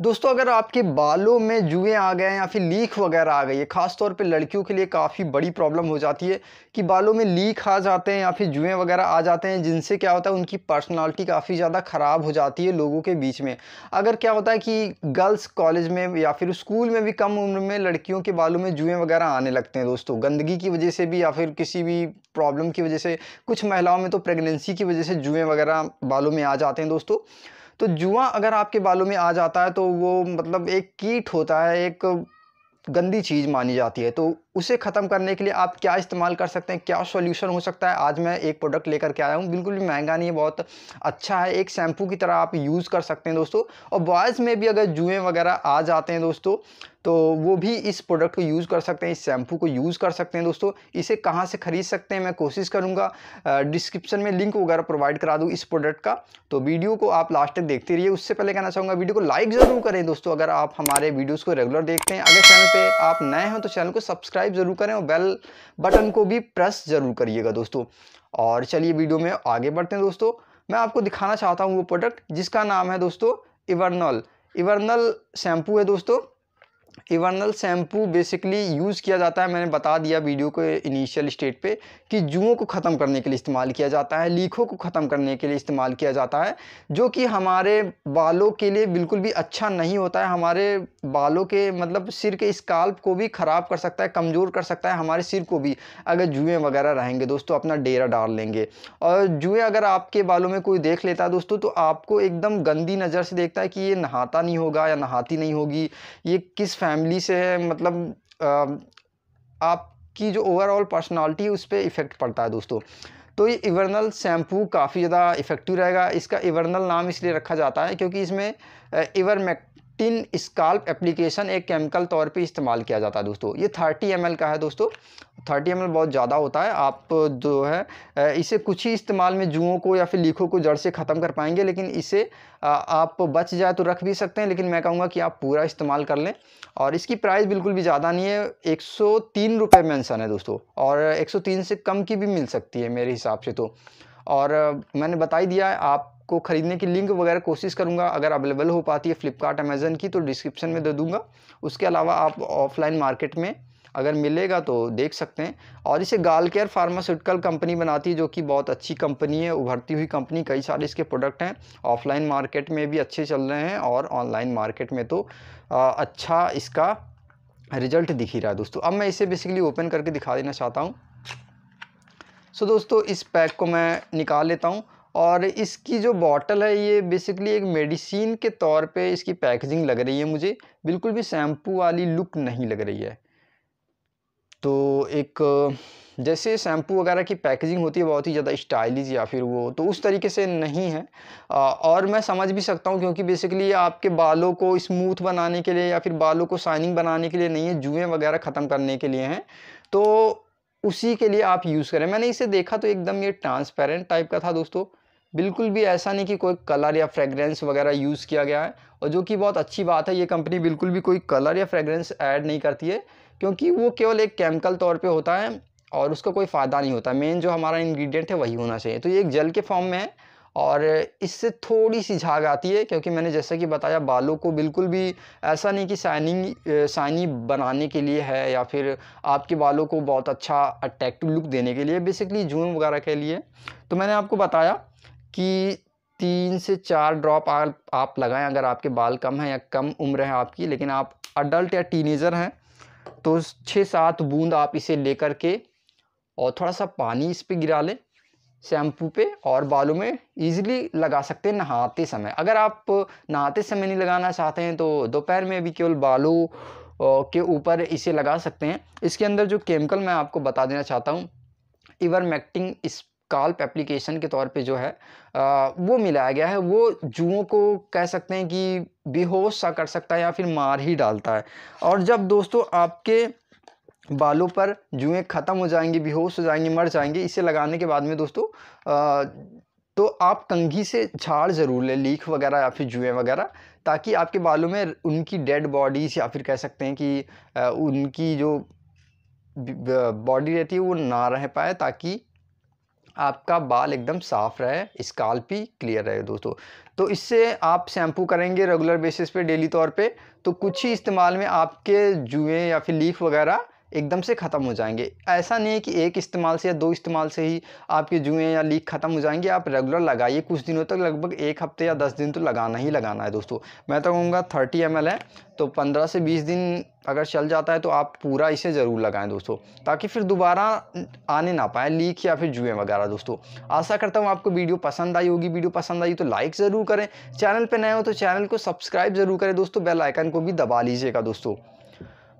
दोस्तों अगर आपके बालों में जुएँ आ गए या फिर लीक वगैरह आ गई है ख़ास तौर पे लड़कियों के लिए काफ़ी बड़ी प्रॉब्लम हो जाती है कि बालों में लीक आ जाते हैं या फिर जुएँ वगैरह आ जाते हैं जिनसे क्या होता है उनकी पर्सनालिटी काफ़ी ज़्यादा ख़राब हो जाती है लोगों के बीच में अगर क्या होता है कि गर्ल्स कॉलेज में या फिर स्कूल में भी कम उम्र में लड़कियों के बालों में जुएँ वगैरह आने लगते हैं दोस्तों गंदगी की वजह से भी या फिर किसी भी प्रॉब्लम की वजह से कुछ महिलाओं में तो प्रेगनेंसी की वजह से जुएँ वगैरह बालों में आ जाते हैं दोस्तों तो जुआ अगर आपके बालों में आ जाता है तो वो मतलब एक कीट होता है एक गंदी चीज़ मानी जाती है तो उसे ख़त्म करने के लिए आप क्या इस्तेमाल कर सकते हैं क्या सॉल्यूशन हो सकता है आज मैं एक प्रोडक्ट लेकर के आया हूँ बिल्कुल भी महंगा नहीं है बहुत अच्छा है एक शैम्पू की तरह आप यूज़ कर सकते हैं दोस्तों और बॉयज़ में भी अगर जुएँ वगैरह आ जाते हैं दोस्तों तो वो भी इस प्रोडक्ट को यूज़ कर सकते हैं इस शैम्पू को यूज़ कर सकते हैं दोस्तों इसे कहाँ से ख़रीद सकते हैं मैं कोशिश करूँगा डिस्क्रिप्शन में लिंक वगैरह प्रोवाइड करा दूँ इस प्रोडक्ट का तो वीडियो को आप लास्ट तक देखते रहिए उससे पहले कहना चाहूँगा वीडियो को लाइक ज़रूर करें दोस्तों अगर आप हमारे वीडियोज़ को रेगुलर देखते हैं अगर चैनल पर आप नए हों तो चैनल को सब्सक्राइब सब्सक्राइब ज़रूर करें और बेल बटन को भी प्रेस ज़रूर करिएगा दोस्तों और चलिए वीडियो में आगे बढ़ते हैं दोस्तों मैं आपको दिखाना चाहता हूँ वो प्रोडक्ट जिसका नाम है दोस्तों इवर्नल इवर्नल शैम्पू है दोस्तों इवर्नल शैम्पू बेसिकली यूज़ किया जाता है मैंने बता दिया वीडियो के इनिशियल स्टेट पे कि जुओं को ख़त्म करने के लिए इस्तेमाल किया जाता है लीखों को ख़त्म करने के लिए इस्तेमाल किया जाता है जो कि हमारे बालों के लिए बिल्कुल भी अच्छा नहीं होता है हमारे बालों के मतलब सिर के स्काल्प को भी ख़राब कर सकता है कमज़ोर कर सकता है हमारे सिर को भी अगर जुएँ वगैरह रहेंगे दोस्तों अपना डेरा डाल लेंगे और जुएँ अगर आपके बालों में कोई देख लेता है दोस्तों तो आपको एकदम गंदी नज़र से देखता है कि ये नहाता नहीं होगा या नहाती नहीं होगी ये किस फैमिली से है मतलब आपकी जो ओवरऑल पर्सनालिटी है उस पर इफ़ेक्ट पड़ता है दोस्तों तो ये इवर्नल शैम्पू काफ़ी ज़्यादा इफ़ेक्टिव रहेगा इसका इवर्नल नाम इसलिए रखा जाता है क्योंकि इसमें इवरमेक्टिन स्काल्प एप्लीकेशन एक केमिकल तौर पे इस्तेमाल किया जाता है दोस्तों ये 30 एम का है दोस्तों थर्टी एम बहुत ज़्यादा होता है आप जो है इसे कुछ ही इस्तेमाल में जुओं को या फिर लीखों को जड़ से ख़त्म कर पाएंगे लेकिन इसे आप बच जाए तो रख भी सकते हैं लेकिन मैं कहूँगा कि आप पूरा इस्तेमाल कर लें और इसकी प्राइस बिल्कुल भी ज़्यादा नहीं है एक सौ तीन रुपये मेंसन है दोस्तों और एक सौ तीन से कम की भी मिल सकती है मेरे हिसाब से तो और मैंने बता ही दिया है आप को ख़रीदने की लिंक वगैरह कोशिश करूँगा अगर अवेलेबल हो पाती है फ्लिपकार्ट अमेज़न की तो डिस्क्रिप्शन में दे दूँगा उसके अलावा आप ऑफलाइन मार्केट में अगर मिलेगा तो देख सकते हैं और इसे गाल केयर फार्मास्यूटिकल कंपनी बनाती है जो कि बहुत अच्छी कंपनी है उभरती हुई कंपनी कई सारे इसके प्रोडक्ट हैं ऑफलाइन मार्केट में भी अच्छे चल रहे हैं और ऑनलाइन मार्केट में तो आ, अच्छा इसका रिजल्ट दिख ही रहा है दोस्तों अब मैं इसे बेसिकली ओपन करके दिखा देना चाहता हूँ सो दोस्तों इस पैक को मैं निकाल लेता हूँ और इसकी जो बॉटल है ये बेसिकली एक मेडिसिन के तौर पे इसकी पैकेजिंग लग रही है मुझे बिल्कुल भी शैम्पू वाली लुक नहीं लग रही है तो एक जैसे शैम्पू वगैरह की पैकेजिंग होती है बहुत ही ज़्यादा स्टाइलिश या फिर वो तो उस तरीके से नहीं है और मैं समझ भी सकता हूँ क्योंकि बेसिकली आपके बालों को स्मूथ बनाने के लिए या फिर बालों को शाइनिंग बनाने के लिए नहीं है जुएँ वगैरह ख़त्म करने के लिए हैं तो उसी के लिए आप यूज़ करें मैंने इसे देखा तो एकदम ये ट्रांसपेरेंट टाइप का था दोस्तों बिल्कुल भी ऐसा नहीं कि कोई कलर या फ्रेगरेंस वगैरह यूज़ किया गया है और जो कि बहुत अच्छी बात है ये कंपनी बिल्कुल भी कोई कलर या फ्रेगरेंस ऐड नहीं करती है क्योंकि वो केवल एक केमिकल तौर पे होता है और उसका कोई फ़ायदा नहीं होता मेन जो हमारा इंग्रेडिएंट है वही होना चाहिए तो ये एक जेल के फॉर्म में है और इससे थोड़ी सी झाग आती है क्योंकि मैंने जैसा कि बताया बालों को बिल्कुल भी ऐसा नहीं कि शाइनिंग शाइनी बनाने के लिए है या फिर आपके बालों को बहुत अच्छा अट्रैक्टिव लुक देने के लिए बेसिकली जून वगैरह के लिए तो मैंने आपको बताया कि तीन से चार ड्रॉप आप लगाएं अगर आपके बाल कम हैं या कम उम्र है आपकी लेकिन आप अडल्ट या टीनेजर हैं तो छः सात बूंद आप इसे लेकर के और थोड़ा सा पानी इस पर गिरा लें शैम्पू पे और बालों में इजीली लगा सकते हैं नहाते समय अगर आप नहाते समय नहीं लगाना चाहते हैं तो दोपहर में भी केवल बालों के ऊपर इसे लगा सकते हैं इसके अंदर जो केमिकल मैं आपको बता देना चाहता हूँ इवर मैक्टिंग इस काल्प एप्लीकेशन के तौर पे जो है आ, वो मिलाया गया है वो जुओं को कह सकते हैं कि बेहोश सा कर सकता है या फिर मार ही डालता है और जब दोस्तों आपके बालों पर जुएँ ख़त्म हो जाएंगे बेहोश हो जाएंगे मर जाएंगे इसे लगाने के बाद में दोस्तों आ, तो आप कंघी से झाड़ ज़रूर लें लीक वगैरह या फिर जुएँ वगैरह ताकि आपके बालों में उनकी डेड बॉडीज़ या फिर कह सकते हैं कि उनकी जो बॉडी रहती है वो ना रह पाए ताकि आपका बाल एकदम साफ़ रहे स्काल भी क्लियर रहे दोस्तों तो इससे आप शैम्पू करेंगे रेगुलर बेसिस पे डेली तौर पे तो कुछ ही इस्तेमाल में आपके जुएँ या फिर लीफ वगैरह एकदम से ख़त्म हो जाएंगे ऐसा नहीं है कि एक इस्तेमाल से या दो इस्तेमाल से ही आपके जुएँ या लीक ख़त्म हो जाएंगे आप रेगुलर लगाइए कुछ दिनों तक लगभग एक हफ्ते या दस दिन तो लगाना ही लगाना है दोस्तों मैं तो कहूँगा थर्टी एम है तो पंद्रह से बीस दिन अगर चल जाता है तो आप पूरा इसे ज़रूर लगाएं दोस्तों ताकि फिर दोबारा आने ना पाए लीक या फिर जुएँ वगैरह दोस्तों आशा करता हूँ आपको वीडियो पसंद आई होगी वीडियो पसंद आई तो लाइक ज़रूर करें चैनल पर नए हो तो चैनल को सब्सक्राइब ज़रूर करें दोस्तों बेल आइकन को भी दबा लीजिएगा दोस्तों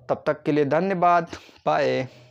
तब तक के लिए धन्यवाद बाय